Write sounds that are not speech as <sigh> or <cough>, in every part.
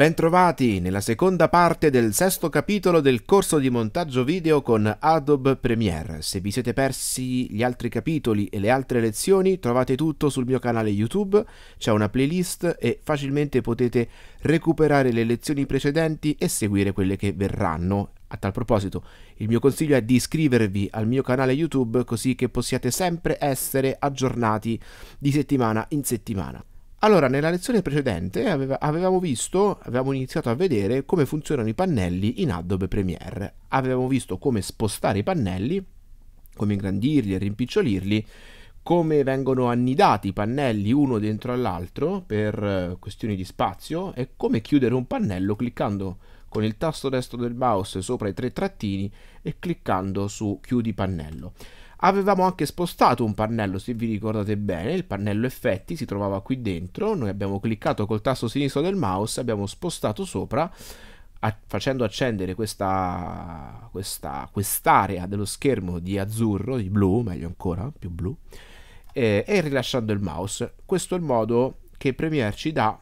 Bentrovati nella seconda parte del sesto capitolo del corso di montaggio video con Adobe Premiere. Se vi siete persi gli altri capitoli e le altre lezioni trovate tutto sul mio canale YouTube, c'è una playlist e facilmente potete recuperare le lezioni precedenti e seguire quelle che verranno. A tal proposito, il mio consiglio è di iscrivervi al mio canale YouTube così che possiate sempre essere aggiornati di settimana in settimana. Allora, nella lezione precedente aveva, avevamo visto, avevamo iniziato a vedere come funzionano i pannelli in Adobe Premiere. Avevamo visto come spostare i pannelli, come ingrandirli e rimpicciolirli, come vengono annidati i pannelli uno dentro all'altro per eh, questioni di spazio e come chiudere un pannello cliccando con il tasto destro del mouse sopra i tre trattini e cliccando su chiudi pannello. Avevamo anche spostato un pannello, se vi ricordate bene, il pannello effetti si trovava qui dentro, noi abbiamo cliccato col tasto sinistro del mouse, abbiamo spostato sopra facendo accendere questa, questa, quest'area dello schermo di azzurro, di blu, meglio ancora, più blu, eh, e rilasciando il mouse. Questo è il modo che Premiere ci dà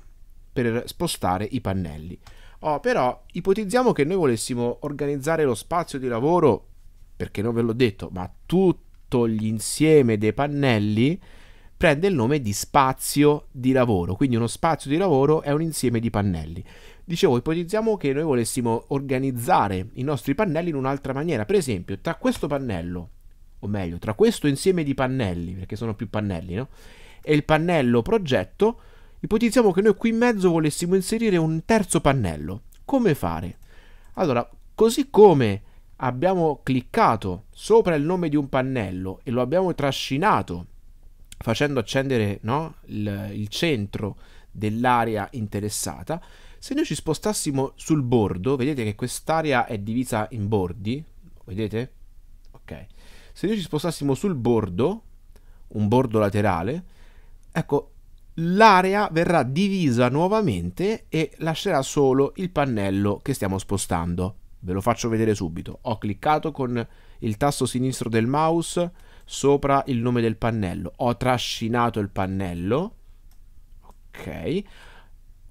per spostare i pannelli. Oh, però ipotizziamo che noi volessimo organizzare lo spazio di lavoro, perché non ve l'ho detto, ma tutto l'insieme dei pannelli prende il nome di spazio di lavoro, quindi uno spazio di lavoro è un insieme di pannelli. Dicevo, ipotizziamo che noi volessimo organizzare i nostri pannelli in un'altra maniera, per esempio, tra questo pannello, o meglio, tra questo insieme di pannelli, perché sono più pannelli, no? E il pannello progetto, Ipotizziamo che noi qui in mezzo volessimo inserire un terzo pannello. Come fare? Allora, così come abbiamo cliccato sopra il nome di un pannello e lo abbiamo trascinato facendo accendere no, il, il centro dell'area interessata, se noi ci spostassimo sul bordo, vedete che quest'area è divisa in bordi, vedete? Ok. Se noi ci spostassimo sul bordo, un bordo laterale, ecco, l'area verrà divisa nuovamente e lascerà solo il pannello che stiamo spostando. Ve lo faccio vedere subito. Ho cliccato con il tasto sinistro del mouse sopra il nome del pannello. Ho trascinato il pannello. Ok.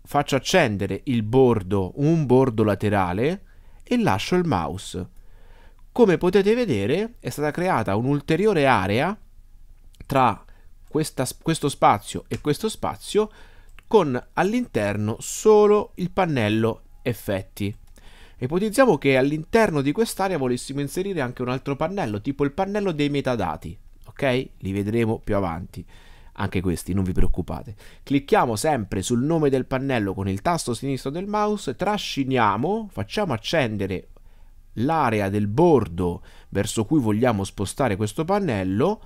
Faccio accendere il bordo, un bordo laterale e lascio il mouse. Come potete vedere è stata creata un'ulteriore area tra questa, questo spazio e questo spazio con all'interno solo il pannello effetti. Ipotizziamo che all'interno di quest'area volessimo inserire anche un altro pannello, tipo il pannello dei metadati, ok? Li vedremo più avanti, anche questi, non vi preoccupate. Clicchiamo sempre sul nome del pannello con il tasto sinistro del mouse, trasciniamo, facciamo accendere l'area del bordo verso cui vogliamo spostare questo pannello,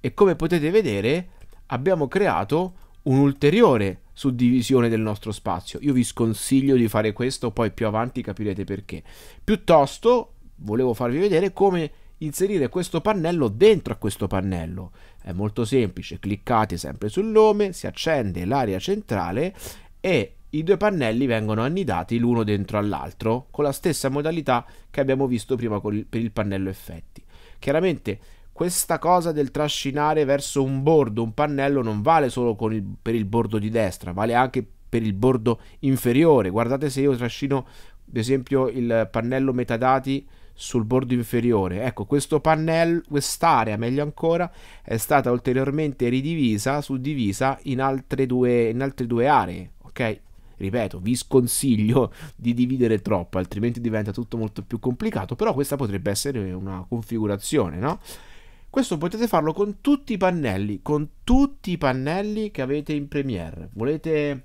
e come potete vedere abbiamo creato un'ulteriore suddivisione del nostro spazio. Io vi sconsiglio di fare questo, poi più avanti capirete perché. Piuttosto volevo farvi vedere come inserire questo pannello dentro a questo pannello. È molto semplice, cliccate sempre sul nome, si accende l'area centrale e i due pannelli vengono annidati l'uno dentro all'altro con la stessa modalità che abbiamo visto prima il, per il pannello effetti. Chiaramente questa cosa del trascinare verso un bordo un pannello non vale solo il, per il bordo di destra, vale anche per il bordo inferiore. Guardate se io trascino, ad esempio, il pannello metadati sul bordo inferiore. Ecco, questo pannello, quest'area, meglio ancora, è stata ulteriormente ridivisa, suddivisa in altre due, in altre due aree, ok? ripeto, vi sconsiglio <laughs> di dividere troppo, altrimenti diventa tutto molto più complicato, però questa potrebbe essere una configurazione, no? Questo potete farlo con tutti i pannelli, con tutti i pannelli che avete in Premiere. Volete,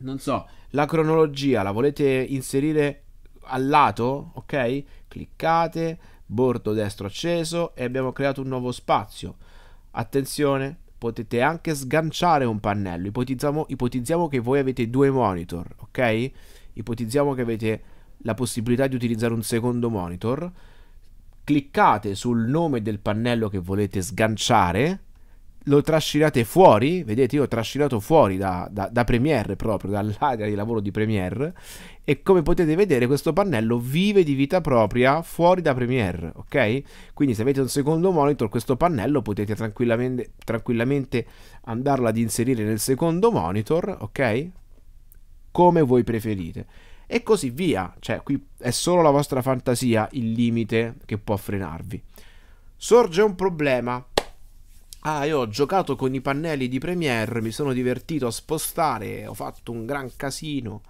non so, la cronologia, la volete inserire al lato, ok? Cliccate, bordo destro acceso e abbiamo creato un nuovo spazio. Attenzione, potete anche sganciare un pannello. Ipotizziamo, ipotizziamo, che voi avete due monitor, ok? Ipotizziamo che avete la possibilità di utilizzare un secondo monitor cliccate sul nome del pannello che volete sganciare, lo trascinate fuori, vedete io ho trascinato fuori da, da, da Premiere proprio, dall'area di lavoro di Premiere e come potete vedere questo pannello vive di vita propria fuori da Premiere, ok? Quindi se avete un secondo monitor questo pannello potete tranquillamente, tranquillamente andarlo ad inserire nel secondo monitor, ok? Come voi preferite e così via. Cioè, qui è solo la vostra fantasia il limite che può frenarvi. Sorge un problema. Ah, io ho giocato con i pannelli di Premiere, mi sono divertito a spostare, ho fatto un gran casino,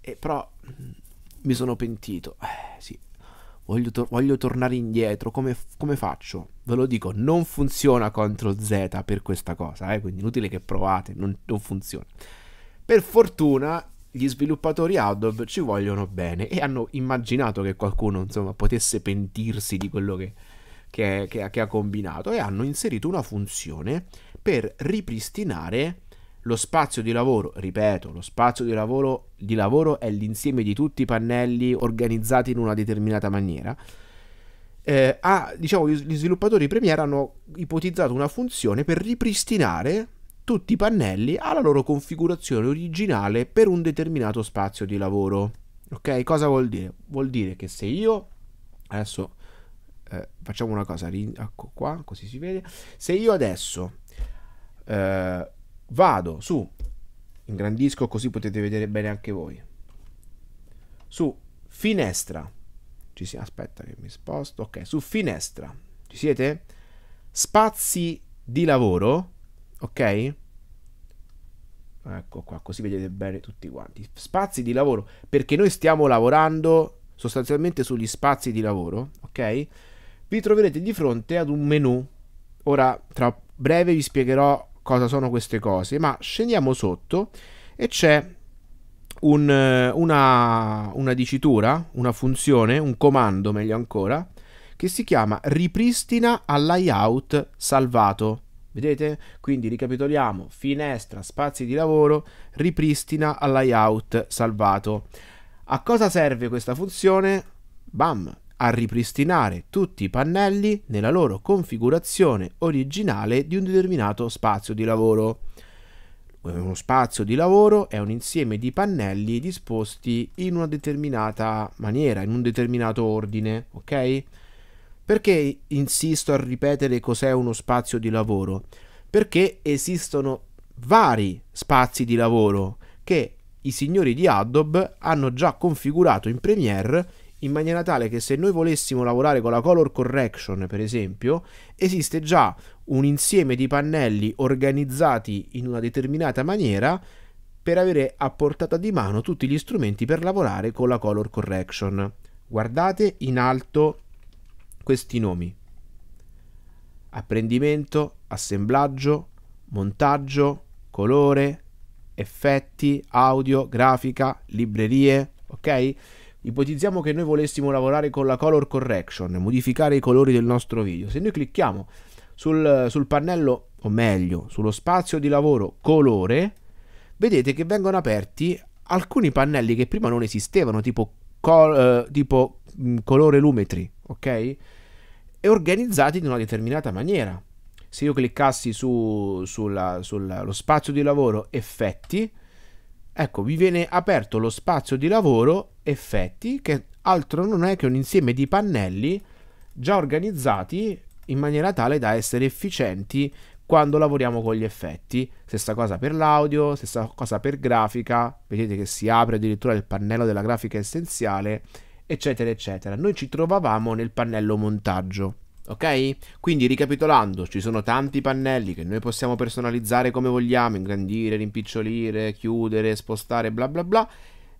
e però mm, mi sono pentito. Eh, sì, voglio, to voglio tornare indietro, come, come, faccio? Ve lo dico, non funziona CTRL Z per questa cosa, eh? quindi inutile che provate, non, non funziona. Per fortuna gli sviluppatori Adobe ci vogliono bene e hanno immaginato che qualcuno insomma, potesse pentirsi di quello che, che, che, che ha combinato e hanno inserito una funzione per ripristinare lo spazio di lavoro, ripeto, lo spazio di lavoro, di lavoro è l'insieme di tutti i pannelli organizzati in una determinata maniera. Eh, a, diciamo, gli sviluppatori Premiere hanno ipotizzato una funzione per ripristinare tutti i pannelli alla loro configurazione originale per un determinato spazio di lavoro. Ok, cosa vuol dire? Vuol dire che se io adesso eh, facciamo una cosa, ecco qua, così si vede. Se io adesso eh, vado su, ingrandisco così potete vedere bene anche voi, su finestra, ci si, aspetta che mi sposto, ok, su finestra, ci siete? Spazi di lavoro, ok? Ecco qua, così vedete bene tutti quanti. Spazi di lavoro, perché noi stiamo lavorando sostanzialmente sugli spazi di lavoro, ok? Vi troverete di fronte ad un menu. Ora, tra breve vi spiegherò cosa sono queste cose, ma scendiamo sotto e c'è un, una, una dicitura, una funzione, un comando meglio ancora, che si chiama ripristina al layout salvato. Vedete? Quindi ricapitoliamo, finestra, spazi di lavoro, ripristina al layout salvato. A cosa serve questa funzione? Bam! A ripristinare tutti i pannelli nella loro configurazione originale di un determinato spazio di lavoro. Uno spazio di lavoro è un insieme di pannelli disposti in una determinata maniera, in un determinato ordine, ok? Perché insisto a ripetere cos'è uno spazio di lavoro? Perché esistono vari spazi di lavoro che i signori di Adobe hanno già configurato in Premiere in maniera tale che se noi volessimo lavorare con la color correction, per esempio, esiste già un insieme di pannelli organizzati in una determinata maniera per avere a portata di mano tutti gli strumenti per lavorare con la color correction. Guardate in alto questi nomi. Apprendimento, assemblaggio, montaggio, colore, effetti, audio, grafica, librerie, ok? Ipotizziamo che noi volessimo lavorare con la color correction, modificare i colori del nostro video. Se noi clicchiamo sul, sul pannello, o meglio, sullo spazio di lavoro colore, vedete che vengono aperti alcuni pannelli che prima non esistevano, tipo, col, eh, tipo colore lumetri, ok? e organizzati in una determinata maniera. Se io cliccassi su, sulla, sullo spazio di lavoro effetti, ecco, vi viene aperto lo spazio di lavoro effetti, che altro non è che un insieme di pannelli già organizzati in maniera tale da essere efficienti quando lavoriamo con gli effetti. Stessa cosa per l'audio, stessa cosa per grafica, vedete che si apre addirittura il pannello della grafica essenziale eccetera, eccetera. Noi ci trovavamo nel pannello montaggio. Ok? Quindi ricapitolando, ci sono tanti pannelli che noi possiamo personalizzare come vogliamo, ingrandire, rimpicciolire, chiudere, spostare, bla bla bla.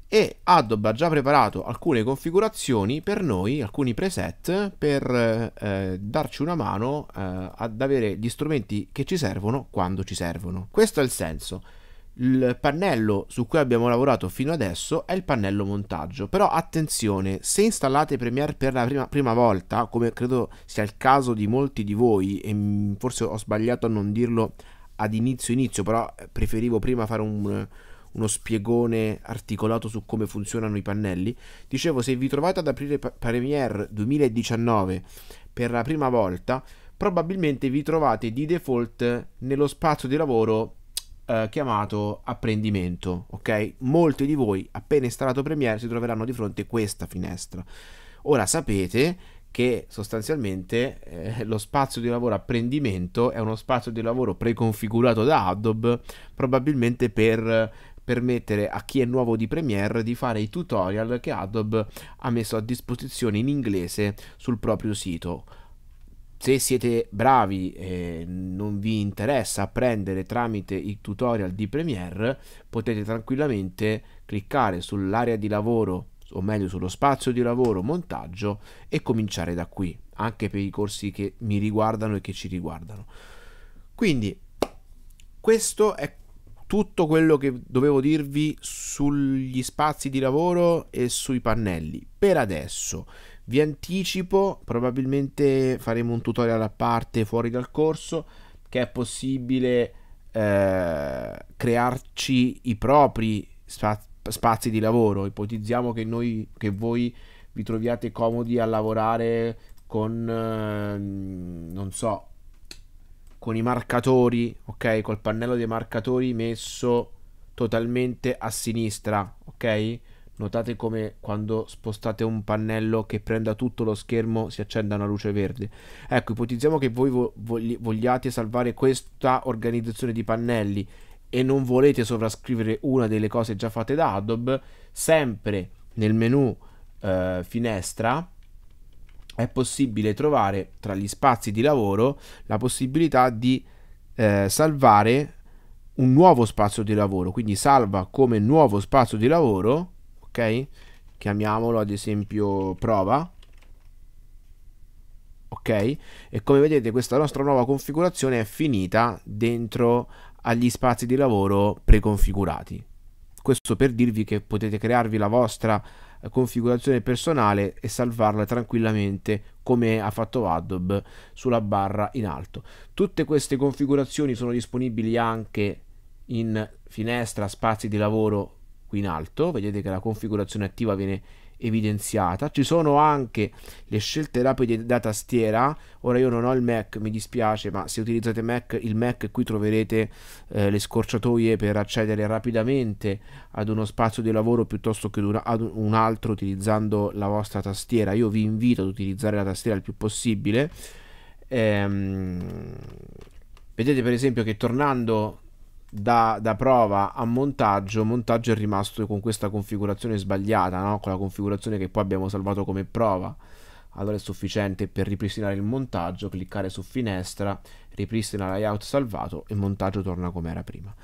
E Adobe ha già preparato alcune configurazioni per noi, alcuni preset, per eh, darci una mano eh, ad avere gli strumenti che ci servono quando ci servono. Questo è il senso il pannello su cui abbiamo lavorato fino adesso è il pannello montaggio però attenzione se installate Premiere per la prima, prima, volta come credo sia il caso di molti di voi e forse ho sbagliato a non dirlo ad inizio inizio però eh, preferivo prima fare un, uno spiegone articolato su come funzionano i pannelli dicevo se vi trovate ad aprire Premiere 2019 per la prima volta probabilmente vi trovate di default nello spazio di lavoro eh, chiamato apprendimento, ok? Molti di voi appena installato Premiere si troveranno di fronte a questa finestra. Ora sapete che sostanzialmente eh, lo spazio di lavoro apprendimento è uno spazio di lavoro preconfigurato da Adobe probabilmente per permettere a chi è nuovo di Premiere di fare i tutorial che Adobe ha messo a disposizione in inglese sul proprio sito se siete bravi e non vi interessa apprendere tramite i tutorial di Premiere, potete tranquillamente cliccare sull'area di lavoro, o meglio sullo spazio di lavoro montaggio e cominciare da qui, anche per i corsi che mi riguardano e che ci riguardano. Quindi questo è tutto quello che dovevo dirvi sugli spazi di lavoro e sui pannelli per adesso vi anticipo, probabilmente faremo un tutorial a parte fuori dal corso, che è possibile eh, crearci i propri spa spazi di lavoro. Ipotizziamo che, noi, che voi vi troviate comodi a lavorare con, eh, non so, con i marcatori, ok? Col pannello dei marcatori messo totalmente a sinistra, ok? Notate come quando spostate un pannello che prenda tutto lo schermo si accenda una luce verde. Ecco, ipotizziamo che voi vo vogliate salvare questa organizzazione di pannelli e non volete sovrascrivere una delle cose già fatte da Adobe, sempre nel menu eh, finestra è possibile trovare tra gli spazi di lavoro la possibilità di eh, salvare un nuovo spazio di lavoro. Quindi salva come nuovo spazio di lavoro Chiamiamolo ad esempio prova, ok? E come vedete questa nostra nuova configurazione è finita dentro agli spazi di lavoro preconfigurati. Questo per dirvi che potete crearvi la vostra eh, configurazione personale e salvarla tranquillamente come ha fatto Adobe sulla barra in alto. Tutte queste configurazioni sono disponibili anche in finestra spazi di lavoro qui in alto, vedete che la configurazione attiva viene evidenziata, ci sono anche le scelte rapide da tastiera, ora io non ho il Mac, mi dispiace, ma se utilizzate Mac, il Mac qui troverete eh, le scorciatoie per accedere rapidamente ad uno spazio di lavoro piuttosto che ad un altro utilizzando la vostra tastiera, io vi invito ad utilizzare la tastiera il più possibile. Ehm, vedete per esempio che tornando da, da, prova a montaggio, montaggio è rimasto con questa configurazione sbagliata, no? con la configurazione che poi abbiamo salvato come prova. Allora è sufficiente per ripristinare il montaggio, cliccare su finestra, ripristina layout salvato e il montaggio torna come era prima.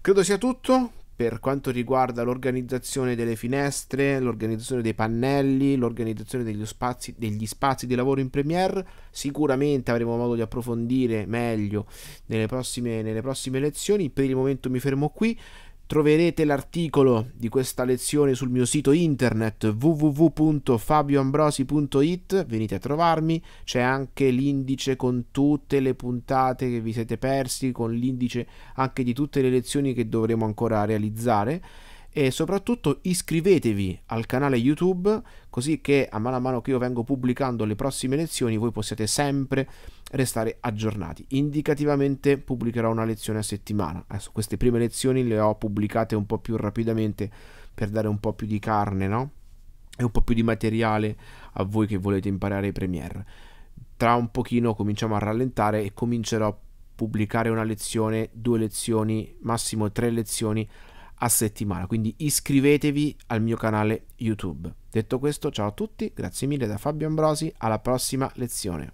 Credo sia tutto, per quanto riguarda l'organizzazione delle finestre, l'organizzazione dei pannelli, l'organizzazione degli spazi, degli spazi di lavoro in Premiere. Sicuramente avremo modo di approfondire meglio nelle prossime, nelle prossime lezioni. Per il momento mi fermo qui. Troverete l'articolo di questa lezione sul mio sito internet www.fabioambrosi.it, venite a trovarmi, c'è anche l'indice con tutte le puntate che vi siete persi, con l'indice anche di tutte le lezioni che dovremo ancora realizzare e soprattutto iscrivetevi al canale YouTube così che a mano a mano che io vengo pubblicando le prossime lezioni voi possiate sempre restare aggiornati. Indicativamente pubblicherò una lezione a settimana. Adesso queste prime lezioni le ho pubblicate un po' più rapidamente per dare un po' più di carne, no? E un po' più di materiale a voi che volete imparare i Premiere. Tra un pochino cominciamo a rallentare e comincerò a pubblicare una lezione, due lezioni, massimo tre lezioni a settimana, quindi iscrivetevi al mio canale YouTube. Detto questo, ciao a tutti, grazie mille da Fabio Ambrosi, alla prossima lezione.